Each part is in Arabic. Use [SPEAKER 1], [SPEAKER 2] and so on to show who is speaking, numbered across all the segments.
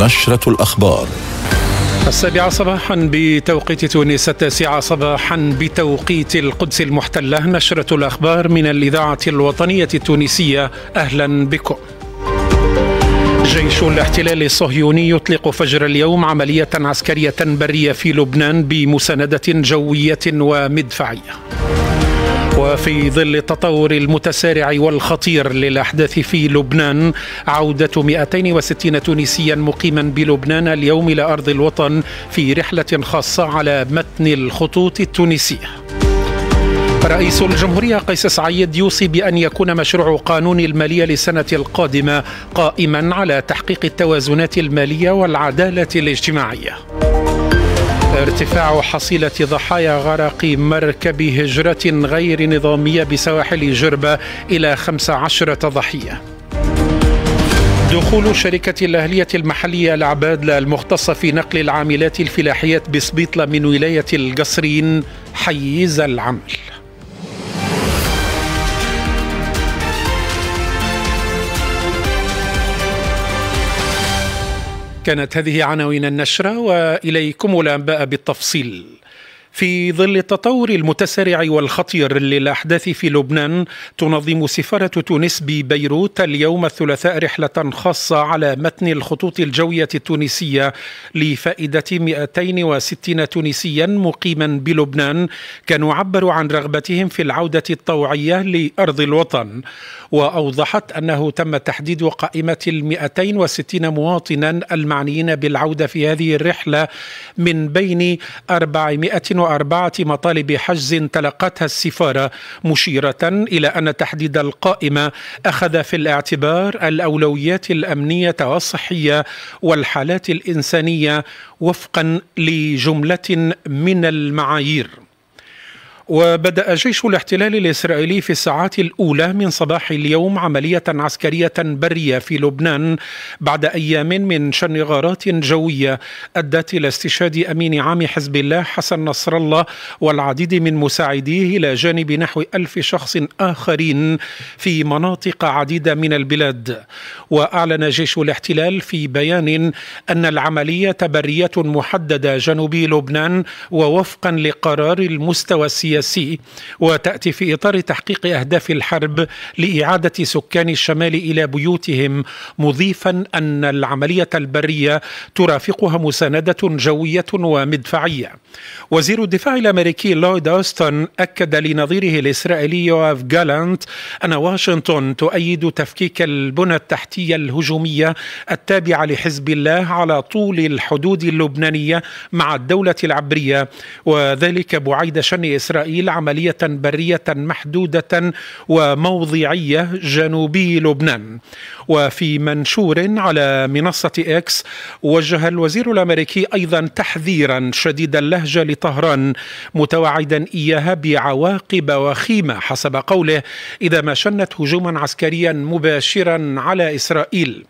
[SPEAKER 1] نشرة الأخبار السابعة صباحا بتوقيت تونس التاسعة صباحا بتوقيت القدس المحتلة نشرة الأخبار من الإذاعة الوطنية التونسية أهلا بكم جيش الاحتلال الصهيوني يطلق فجر اليوم عملية عسكرية برية في لبنان بمساندة جوية ومدفعية وفي ظل التطور المتسارع والخطير للأحداث في لبنان عودة 260 تونسيا مقيما بلبنان اليوم إلى أرض الوطن في رحلة خاصة على متن الخطوط التونسية رئيس الجمهورية قيس سعيد يوصي بأن يكون مشروع قانون المالية للسنة القادمة قائما على تحقيق التوازنات المالية والعدالة الاجتماعية. ارتفاع حصيلة ضحايا غرق مركب هجرة غير نظامية بسواحل جربة إلى 15 ضحية دخول شركة الأهلية المحلية العباد المختصة في نقل العاملات الفلاحيات بسبيطلة من ولاية القصرين حيز العمل كانت هذه عناوين النشرة وإليكم الأنباء بالتفصيل في ظل التطور المتسارع والخطير للأحداث في لبنان تنظم سفارة تونس ببيروت اليوم الثلاثاء رحلة خاصة على متن الخطوط الجوية التونسية لفائدة 260 تونسيا مقيما بلبنان كانوا عبروا عن رغبتهم في العودة الطوعية لأرض الوطن وأوضحت أنه تم تحديد قائمة ال 260 مواطنا المعنيين بالعودة في هذه الرحلة من بين 400 أربعة مطالب حجز تلقتها السفارة مشيرة إلى أن تحديد القائمة أخذ في الاعتبار الأولويات الأمنية والصحية والحالات الإنسانية وفقا لجملة من المعايير وبدأ جيش الاحتلال الإسرائيلي في الساعات الأولى من صباح اليوم عملية عسكرية برية في لبنان بعد أيام من شن غارات جوية أدت إلى استشهاد أمين عام حزب الله حسن نصر الله والعديد من مساعديه إلى جانب نحو ألف شخص آخرين في مناطق عديدة من البلاد وأعلن جيش الاحتلال في بيان أن العملية برية محددة جنوب لبنان ووفقا لقرار المستوى السياسي السياسي وتأتي في إطار تحقيق أهداف الحرب لإعادة سكان الشمال إلى بيوتهم مضيفا أن العملية البرية ترافقها مساندة جوية ومدفعية وزير الدفاع الأمريكي لويد أوستن أكد لنظيره الإسرائيلي يوآف جالانت أن واشنطن تؤيد تفكيك البنى التحتية الهجومية التابعة لحزب الله على طول الحدود اللبنانية مع الدولة العبرية وذلك بعيد شن إسرائيل إسرائيل عملية برية محدودة وموضعية جنوبي لبنان وفي منشور على منصة إكس وجه الوزير الأمريكي أيضا تحذيرا شديد اللهجة لطهران متوعدا إياها بعواقب وخيمة حسب قوله إذا ما شنت هجوما عسكريا مباشرا على إسرائيل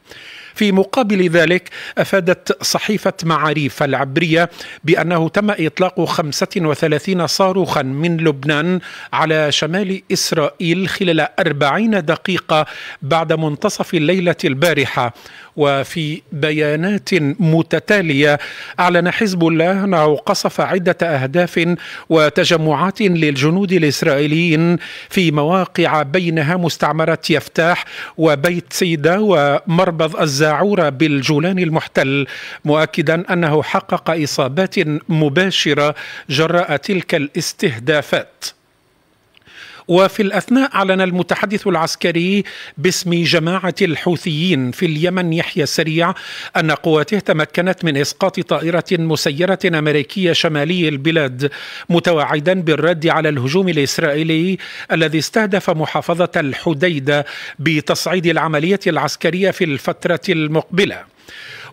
[SPEAKER 1] في مقابل ذلك أفادت صحيفة معاريف العبرية بأنه تم إطلاق 35 صاروخا من لبنان على شمال إسرائيل خلال 40 دقيقة بعد منتصف الليلة البارحة وفي بيانات متتاليه اعلن حزب الله انه قصف عده اهداف وتجمعات للجنود الاسرائيليين في مواقع بينها مستعمره يفتاح وبيت سيده ومربض الزاعوره بالجولان المحتل مؤكدا انه حقق اصابات مباشره جراء تلك الاستهدافات وفي الأثناء أعلن المتحدث العسكري باسم جماعة الحوثيين في اليمن يحيى السريع أن قواته تمكنت من إسقاط طائرة مسيرة أمريكية شمالي البلاد متوعدا بالرد على الهجوم الإسرائيلي الذي استهدف محافظة الحديدة بتصعيد العملية العسكرية في الفترة المقبلة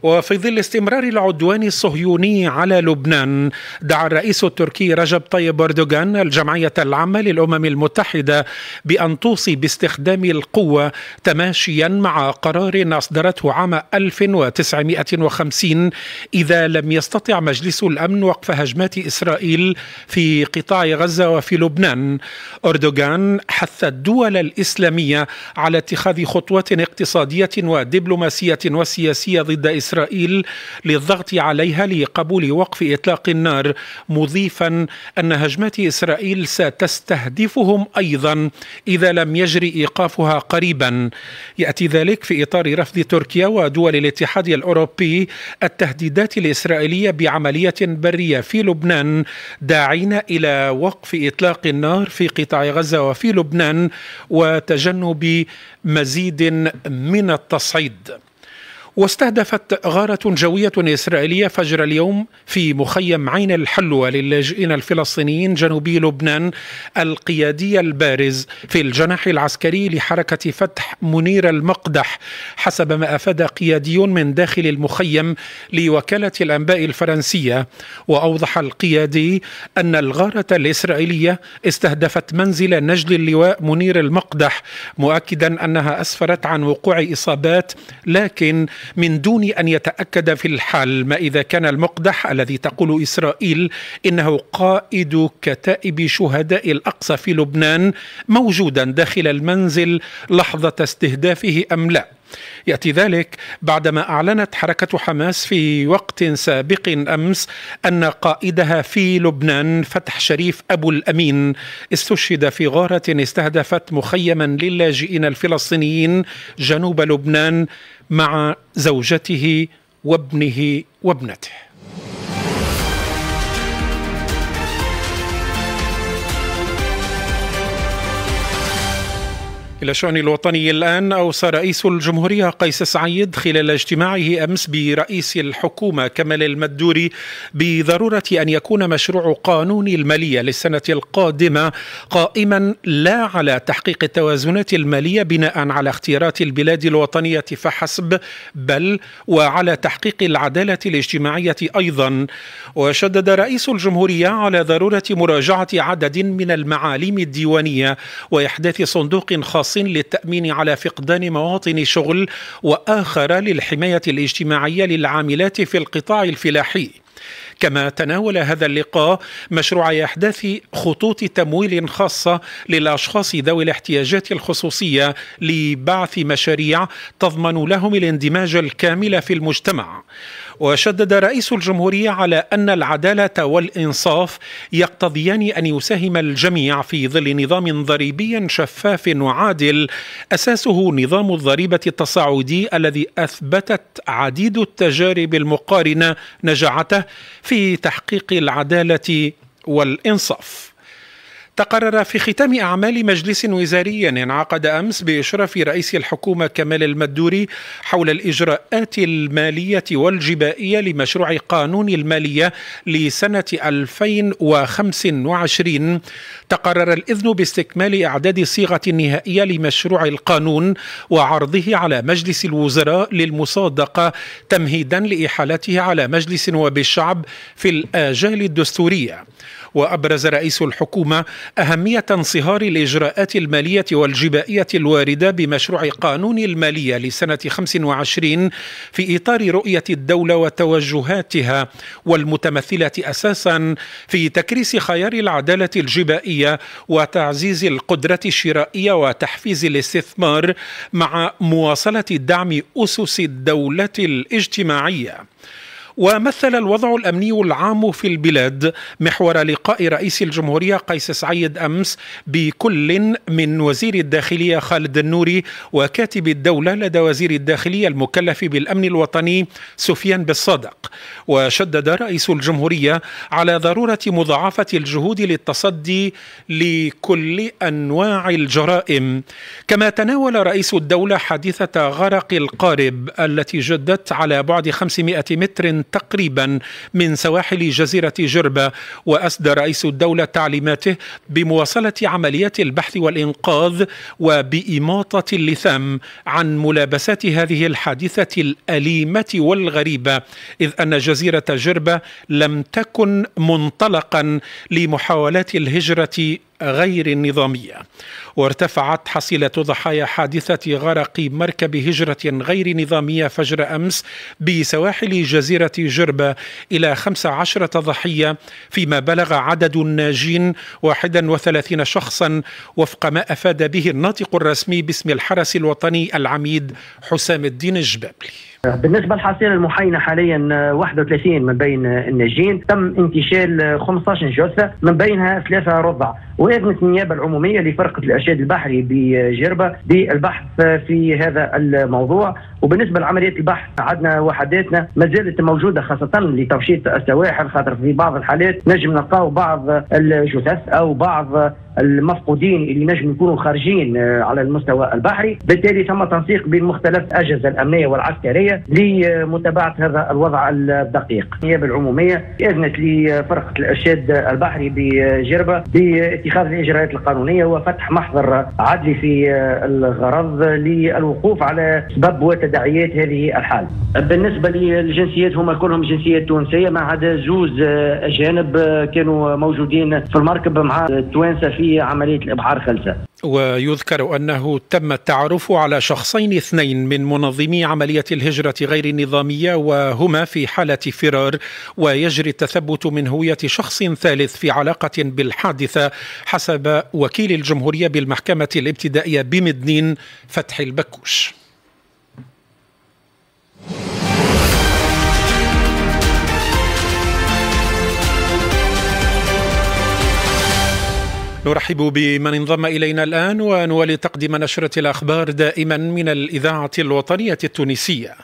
[SPEAKER 1] وفي ظل استمرار العدوان الصهيوني على لبنان دعا الرئيس التركي رجب طيب أردوغان الجمعية العامة للأمم المتحدة بأن توصي باستخدام القوة تماشيا مع قرار أصدرته عام 1950 إذا لم يستطع مجلس الأمن وقف هجمات إسرائيل في قطاع غزة وفي لبنان أردوغان حث الدول الإسلامية على اتخاذ خطوة اقتصادية ودبلوماسية وسياسية ضد إسرائيل إسرائيل للضغط عليها لقبول وقف إطلاق النار مضيفا أن هجمات إسرائيل ستستهدفهم أيضا إذا لم يجري إيقافها قريبا يأتي ذلك في إطار رفض تركيا ودول الاتحاد الأوروبي التهديدات الإسرائيلية بعملية برية في لبنان داعين إلى وقف إطلاق النار في قطاع غزة وفي لبنان وتجنب مزيد من التصعيد واستهدفت غارة جوية إسرائيلية فجر اليوم في مخيم عين الحلوة للاجئين الفلسطينيين جنوبي لبنان القيادي البارز في الجناح العسكري لحركة فتح منير المقدح حسب ما أفاد قيادي من داخل المخيم لوكالة الأنباء الفرنسية وأوضح القيادي أن الغارة الإسرائيلية استهدفت منزل نجل اللواء منير المقدح مؤكدا أنها أسفرت عن وقوع إصابات لكن من دون أن يتأكد في الحال ما إذا كان المقدح الذي تقول إسرائيل إنه قائد كتائب شهداء الأقصى في لبنان موجودا داخل المنزل لحظة استهدافه أم لا ياتي ذلك بعدما اعلنت حركه حماس في وقت سابق امس ان قائدها في لبنان فتح شريف ابو الامين استشهد في غاره استهدفت مخيما للاجئين الفلسطينيين جنوب لبنان مع زوجته وابنه وابنته إلى شأن الوطني الآن أوصى رئيس الجمهورية قيس سعيد خلال اجتماعه أمس برئيس الحكومة كمال المدوري بضرورة أن يكون مشروع قانون المالية للسنة القادمة قائما لا على تحقيق التوازنات المالية بناء على اختيارات البلاد الوطنية فحسب بل وعلى تحقيق العدالة الاجتماعية أيضا وشدد رئيس الجمهورية على ضرورة مراجعة عدد من المعالم الديوانية وإحداث صندوق خاص خاص للتأمين على فقدان مواطن شغل وآخر للحماية الاجتماعية للعاملات في القطاع الفلاحي كما تناول هذا اللقاء مشروع احداث خطوط تمويل خاصه للاشخاص ذوي الاحتياجات الخصوصيه لبعث مشاريع تضمن لهم الاندماج الكامل في المجتمع وشدد رئيس الجمهورية على أن العدالة والإنصاف يقتضيان أن يساهم الجميع في ظل نظام ضريبي شفاف وعادل أساسه نظام الضريبة التصاعدي الذي أثبتت عديد التجارب المقارنة نجاعته في تحقيق العدالة والإنصاف تقرر في ختام أعمال مجلس وزاري انعقد أمس بإشراف رئيس الحكومة كمال المدوري حول الإجراءات المالية والجبائية لمشروع قانون المالية لسنة 2025 تقرر الإذن باستكمال إعداد صيغة النهائية لمشروع القانون وعرضه على مجلس الوزراء للمصادقة تمهيدا لإحالته على مجلس نواب الشعب في الآجال الدستورية وأبرز رئيس الحكومة أهمية انصهار الإجراءات المالية والجبائية الواردة بمشروع قانون المالية لسنة 25 في إطار رؤية الدولة وتوجهاتها والمتمثلة أساسا في تكريس خيار العدالة الجبائية وتعزيز القدرة الشرائية وتحفيز الاستثمار مع مواصلة دعم أسس الدولة الاجتماعية ومثل الوضع الامني العام في البلاد محور لقاء رئيس الجمهوريه قيس سعيد امس بكل من وزير الداخليه خالد النوري وكاتب الدوله لدى وزير الداخليه المكلف بالامن الوطني سفيان بالصدق وشدد رئيس الجمهوريه على ضروره مضاعفه الجهود للتصدي لكل انواع الجرائم كما تناول رئيس الدوله حادثه غرق القارب التي جدت على بعد 500 متر تقريبا من سواحل جزيرة جربة وأسدى رئيس الدولة تعليماته بمواصلة عمليات البحث والإنقاذ وبإماطة اللثام عن ملابسات هذه الحادثة الأليمة والغريبة إذ أن جزيرة جربة لم تكن منطلقا لمحاولات الهجرة غير النظامية وارتفعت حصيلة ضحايا حادثة غرق مركب هجرة غير نظامية فجر أمس بسواحل جزيرة جربة إلى 15 ضحية فيما بلغ عدد الناجين 31 شخصا وفق ما أفاد به الناطق الرسمي باسم الحرس الوطني العميد حسام الدين الجبابلي
[SPEAKER 2] بالنسبه للحصيله المحاينه حاليا 31 آه، من بين آه، الناجين تم انتشال 15 آه، جثه من بينها ثلاثه رضع واذنت النيابه العموميه لفرقه الارشاد البحري بجربه بالبحث في هذا الموضوع وبالنسبه لعمليه البحث عدنا وحداتنا ما زالت موجوده خاصه لتوشيط السواحل خاطر في بعض الحالات نجم نلقاو بعض الجثث او بعض المفقودين اللي نجم يكونوا خارجين على المستوى البحري بالتالي تم تنسيق بين مختلف الاجهزه الامنيه والعسكريه الدوليه لمتابعه هذا الوضع الدقيق. النيابه العموميه اذنت لفرقه الارشاد البحري بجربه باتخاذ الاجراءات القانونيه وفتح محضر عدلي في الغرض للوقوف على سبب وتداعيات هذه الحاله. بالنسبه للجنسيات هم كلهم جنسيات تونسيه ما عدا زوز اجانب كانوا موجودين في المركب مع التوانسه في عمليه الابحار خلفه.
[SPEAKER 1] ويذكر أنه تم التعرف على شخصين اثنين من منظمي عملية الهجرة غير النظامية وهما في حالة فرار ويجري التثبت من هوية شخص ثالث في علاقة بالحادثة حسب وكيل الجمهورية بالمحكمة الابتدائية بمدنين فتح البكوش نرحب بمن انضم الينا الان ونولي تقديم نشره الاخبار دائما من الاذاعه الوطنيه التونسيه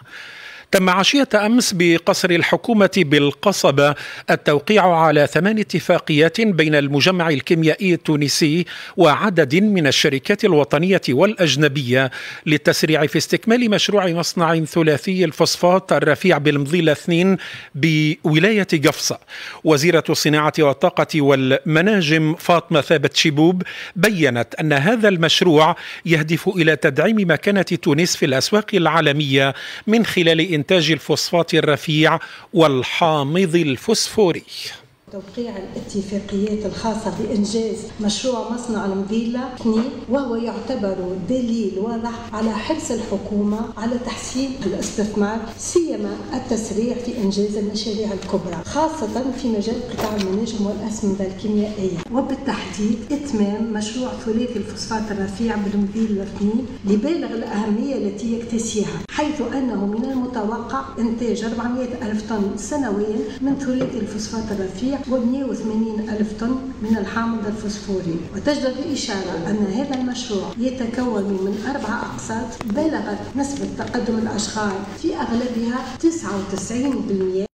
[SPEAKER 1] تم عشية أمس بقصر الحكومة بالقصبة التوقيع على ثمان اتفاقيات بين المجمع الكيميائي التونسي وعدد من الشركات الوطنية والأجنبية للتسريع في استكمال مشروع مصنع ثلاثي الفوسفات الرفيع بالمضيلة 2 بولاية قفصة وزيرة الصناعة والطاقة والمناجم فاطمة ثابت شبوب بيّنت أن هذا المشروع يهدف إلى تدعيم مكانة تونس في الأسواق العالمية من خلال لإنتاج الفوسفات الرفيع والحامض الفوسفوري
[SPEAKER 2] توقيع الاتفاقيات الخاصة بإنجاز مشروع مصنع 2 وهو يعتبر دليل واضح على حرص الحكومة على تحسين الاستثمار سيما التسريع في إنجاز المشاريع الكبرى خاصة في مجال قطاع المناجم والأسمدة الكيميائية وبالتحديد إتمام مشروع ثلاثي الفوسفات الرفيع بالمبيلة 2 لبالغ الأهمية التي يكتسيها حيث أنه من المتوقع إنتاج 400 ألف طن سنويا من ثلاثي الفوسفات الرفيع 180 ألف طن من الحامض الفوسفوري وتجدر الإشارة أن هذا المشروع يتكون من أربع أقساط بلغت نسبة تقدم الأشغال في أغلبها 99%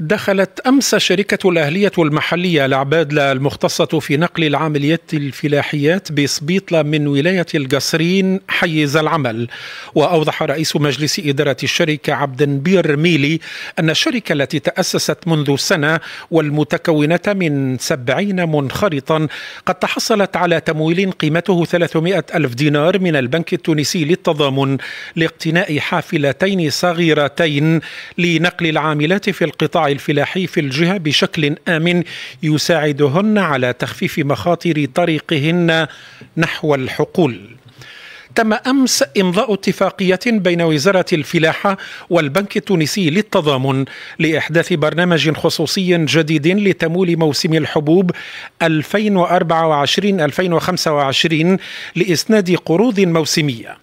[SPEAKER 1] دخلت أمس شركة الأهلية المحلية لعبادلة المختصة في نقل العمليات الفلاحيات بسبيطلة من ولاية القصرين حيز العمل وأوضح رئيس مجلس إدارة الشركة عبد النبير ميلي أن الشركة التي تأسست منذ سنة والمتكونة من سبعين منخرطا قد تحصلت على تمويل قيمته 300 ألف دينار من البنك التونسي للتضامن لاقتناء حافلتين صغيرتين لنقل العاملات في القطاع الفلاحي في الجهة بشكل آمن يساعدهن على تخفيف مخاطر طريقهن نحو الحقول تم امس امضاء اتفاقيه بين وزاره الفلاحه والبنك التونسي للتضامن لاحداث برنامج خصوصي جديد لتمويل موسم الحبوب 2024 2025 لاسناد قروض موسميه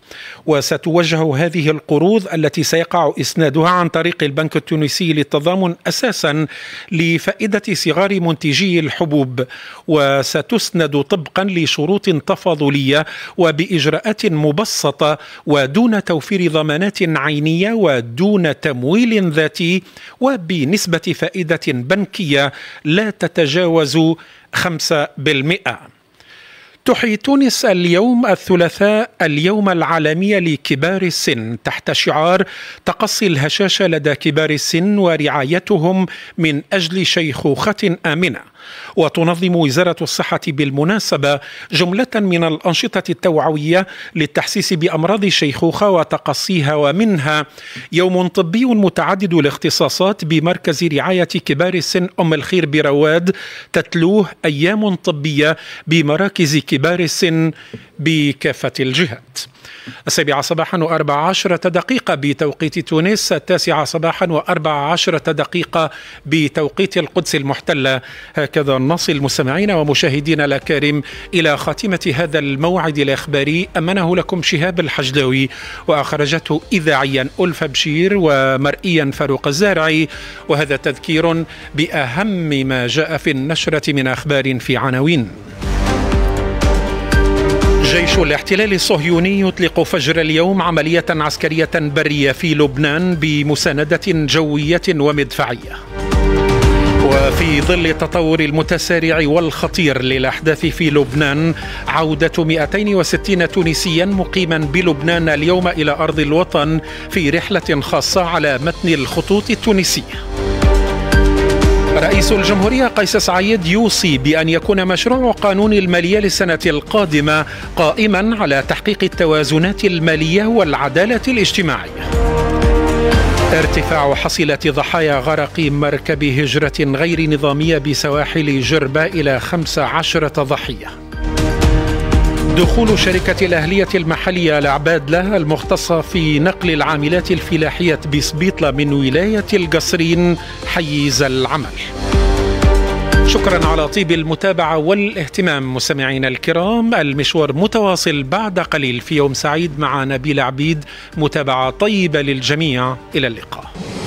[SPEAKER 1] وستوجه هذه القروض التي سيقع اسنادها عن طريق البنك التونسي للتضامن اساسا لفائده صغار منتجي الحبوب وستسند طبقا لشروط تفاضليه وباجراءات مبسطه ودون توفير ضمانات عينيه ودون تمويل ذاتي وبنسبه فائده بنكيه لا تتجاوز 5% تحيي تونس اليوم الثلاثاء اليوم العالمي لكبار السن تحت شعار تقصي الهشاشه لدى كبار السن ورعايتهم من اجل شيخوخه امنه وتنظم وزارة الصحة بالمناسبة جملة من الأنشطة التوعوية للتحسيس بأمراض الشيخوخة وتقصيها ومنها يوم طبي متعدد الاختصاصات بمركز رعاية كبار السن أم الخير برواد تتلوه أيام طبية بمراكز كبار السن بكافة الجهات السابعة صباحا وأربع عشرة دقيقة بتوقيت تونس التاسعة صباحا وأربع عشرة دقيقة بتوقيت القدس المحتلة هكذا نصل مستمعينا ومشاهدينا الأكارم إلى خاتمة هذا الموعد الإخباري أمنه لكم شهاب الحجلاوي وأخرجته إذاعيا ألف بشير ومرئيا فاروق الزارعي وهذا تذكير بأهم ما جاء في النشرة من أخبار في عناوين الجيش الاحتلال الصهيوني يطلق فجر اليوم عملية عسكرية برية في لبنان بمساندة جوية ومدفعية. وفي ظل التطور المتسارع والخطير للأحداث في لبنان عودة 260 تونسيا مقيما بلبنان اليوم إلى أرض الوطن في رحلة خاصة على متن الخطوط التونسية. رئيس الجمهورية قيس سعيد يوصي بأن يكون مشروع قانون المالية للسنة القادمة قائما على تحقيق التوازنات المالية والعدالة الاجتماعية. ارتفاع حصيلة ضحايا غرق مركب هجرة غير نظامية بسواحل جربة إلى 15 ضحية. دخول شركة الأهلية المحلية العباد لها المختصة في نقل العاملات الفلاحية بسبيطلة من ولاية القصرين حيز العمل شكرا على طيب المتابعة والاهتمام مستمعينا الكرام المشوار متواصل بعد قليل في يوم سعيد مع نبيل عبيد متابعة طيبة للجميع إلى اللقاء